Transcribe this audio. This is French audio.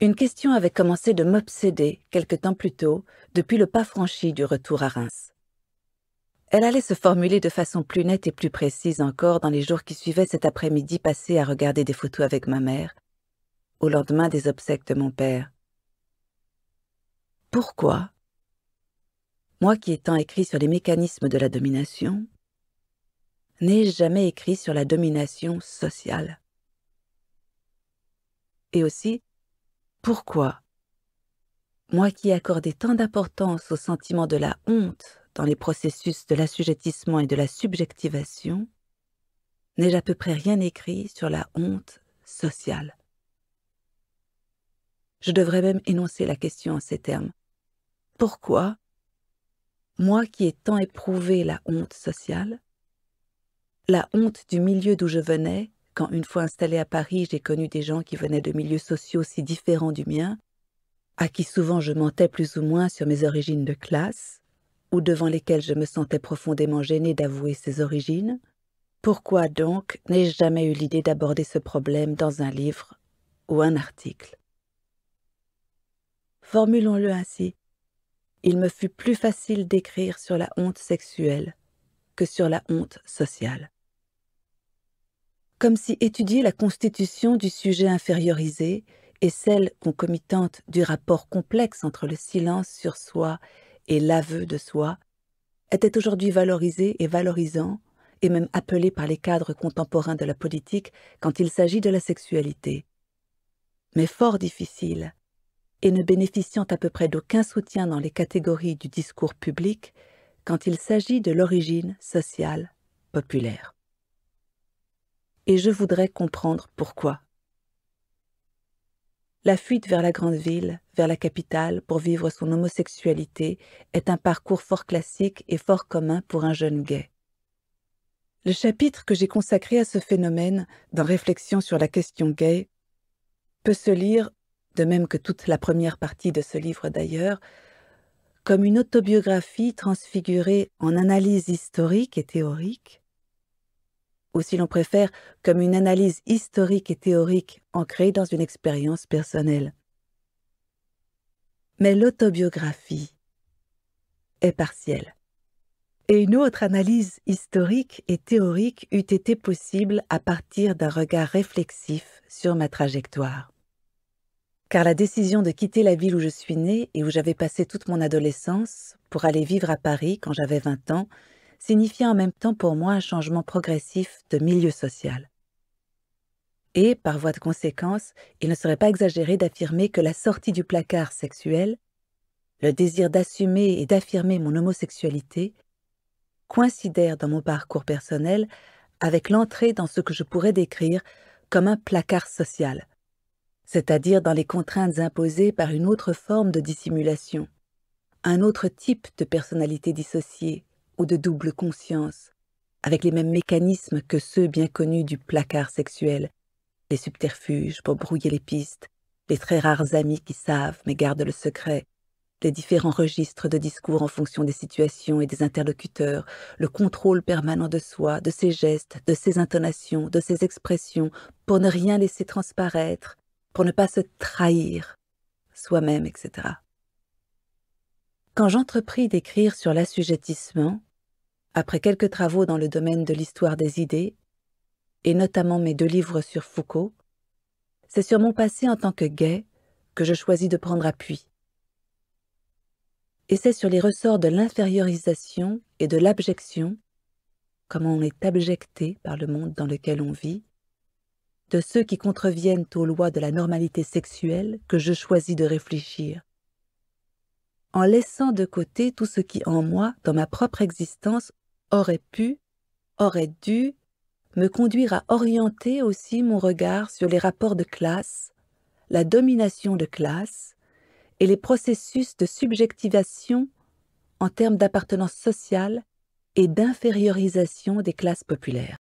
Une question avait commencé de m'obséder, quelque temps plus tôt, depuis le pas franchi du retour à Reims. Elle allait se formuler de façon plus nette et plus précise encore dans les jours qui suivaient cet après-midi passé à regarder des photos avec ma mère, au lendemain des obsèques de mon père. Pourquoi Moi qui étant écrit sur les mécanismes de la domination, n'ai jamais écrit sur la domination sociale. Et aussi, pourquoi Moi qui accordé tant d'importance au sentiment de la honte dans les processus de l'assujettissement et de la subjectivation, n'ai-je à peu près rien écrit sur la honte sociale Je devrais même énoncer la question en ces termes. Pourquoi moi qui ai tant éprouvé la honte sociale, la honte du milieu d'où je venais quand une fois installée à Paris, j'ai connu des gens qui venaient de milieux sociaux si différents du mien, à qui souvent je mentais plus ou moins sur mes origines de classe, ou devant lesquels je me sentais profondément gênée d'avouer ces origines, pourquoi donc n'ai-je jamais eu l'idée d'aborder ce problème dans un livre ou un article Formulons-le ainsi. Il me fut plus facile d'écrire sur la honte sexuelle que sur la honte sociale comme si étudier la constitution du sujet infériorisé et celle concomitante du rapport complexe entre le silence sur soi et l'aveu de soi était aujourd'hui valorisé et valorisant, et même appelé par les cadres contemporains de la politique quand il s'agit de la sexualité. Mais fort difficile, et ne bénéficiant à peu près d'aucun soutien dans les catégories du discours public quand il s'agit de l'origine sociale populaire et je voudrais comprendre pourquoi. La fuite vers la grande ville, vers la capitale, pour vivre son homosexualité est un parcours fort classique et fort commun pour un jeune gay. Le chapitre que j'ai consacré à ce phénomène, dans Réflexion sur la question gay, peut se lire, de même que toute la première partie de ce livre d'ailleurs, comme une autobiographie transfigurée en analyse historique et théorique, ou si l'on préfère, comme une analyse historique et théorique ancrée dans une expérience personnelle. Mais l'autobiographie est partielle. Et une autre analyse historique et théorique eût été possible à partir d'un regard réflexif sur ma trajectoire. Car la décision de quitter la ville où je suis née et où j'avais passé toute mon adolescence pour aller vivre à Paris quand j'avais 20 ans signifiant en même temps pour moi un changement progressif de milieu social. Et, par voie de conséquence, il ne serait pas exagéré d'affirmer que la sortie du placard sexuel, le désir d'assumer et d'affirmer mon homosexualité, coïncidèrent dans mon parcours personnel avec l'entrée dans ce que je pourrais décrire comme un placard social, c'est-à-dire dans les contraintes imposées par une autre forme de dissimulation, un autre type de personnalité dissociée, ou de double conscience, avec les mêmes mécanismes que ceux bien connus du placard sexuel, les subterfuges pour brouiller les pistes, les très rares amis qui savent mais gardent le secret, les différents registres de discours en fonction des situations et des interlocuteurs, le contrôle permanent de soi, de ses gestes, de ses intonations, de ses expressions, pour ne rien laisser transparaître, pour ne pas se trahir soi-même, etc. Quand j'entrepris d'écrire sur l'assujettissement, après quelques travaux dans le domaine de l'histoire des idées, et notamment mes deux livres sur Foucault, c'est sur mon passé en tant que gay que je choisis de prendre appui. Et c'est sur les ressorts de l'infériorisation et de l'abjection, comment on est abjecté par le monde dans lequel on vit, de ceux qui contreviennent aux lois de la normalité sexuelle que je choisis de réfléchir, en laissant de côté tout ce qui en moi, dans ma propre existence, aurait pu, aurait dû, me conduire à orienter aussi mon regard sur les rapports de classe, la domination de classe et les processus de subjectivation en termes d'appartenance sociale et d'infériorisation des classes populaires.